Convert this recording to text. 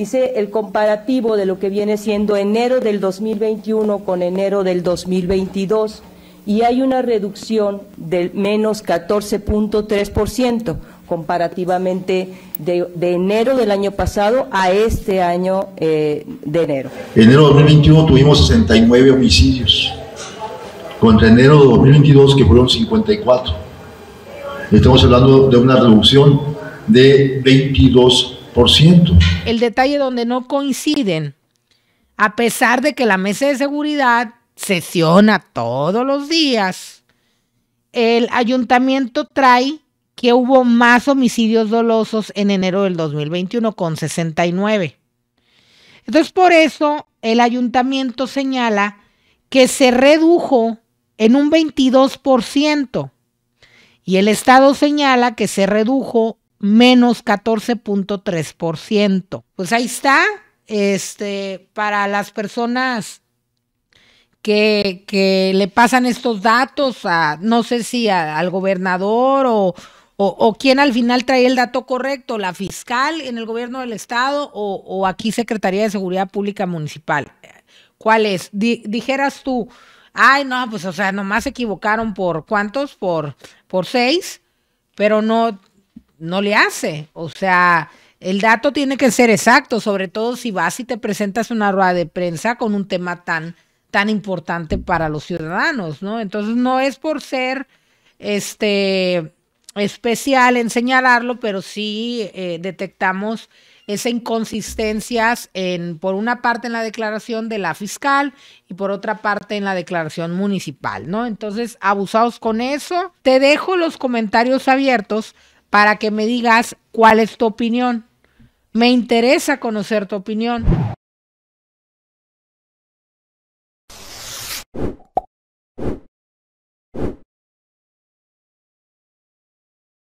Hice el comparativo de lo que viene siendo enero del 2021 con enero del 2022 y hay una reducción del menos 14.3% comparativamente de, enero del año pasado a este año eh, de enero. Enero 2021 tuvimos 69 homicidios contra enero de 2022 que fueron 54. Estamos hablando de una reducción de 22 el detalle donde no coinciden, a pesar de que la mesa de seguridad sesiona todos los días, el ayuntamiento trae que hubo más homicidios dolosos en enero del 2021 con 69. Entonces, por eso el ayuntamiento señala que se redujo en un 22% y el Estado señala que se redujo menos 14.3%. Pues ahí está, este, para las personas que, que le pasan estos datos a, no sé si al gobernador o, o, quién al final trae el dato correcto, la fiscal en el gobierno del estado o, o aquí Secretaría de Seguridad Pública Municipal. ¿Cuál es? dijeras tú, ay, no, pues o sea, nomás se equivocaron por cuántos, por, por seis, pero no, no le hace. O sea, el dato tiene que ser exacto, sobre todo si vas y te presentas una rueda de prensa con un tema tan, tan importante para los ciudadanos, ¿no? Entonces no es por ser este especial en señalarlo, pero sí eh, detectamos esas inconsistencias en, por una parte en la declaración de la fiscal y por otra parte en la declaración municipal, ¿no? Entonces, abusados con eso, te dejo los comentarios abiertos para que me digas cuál es tu opinión. Me interesa conocer tu opinión.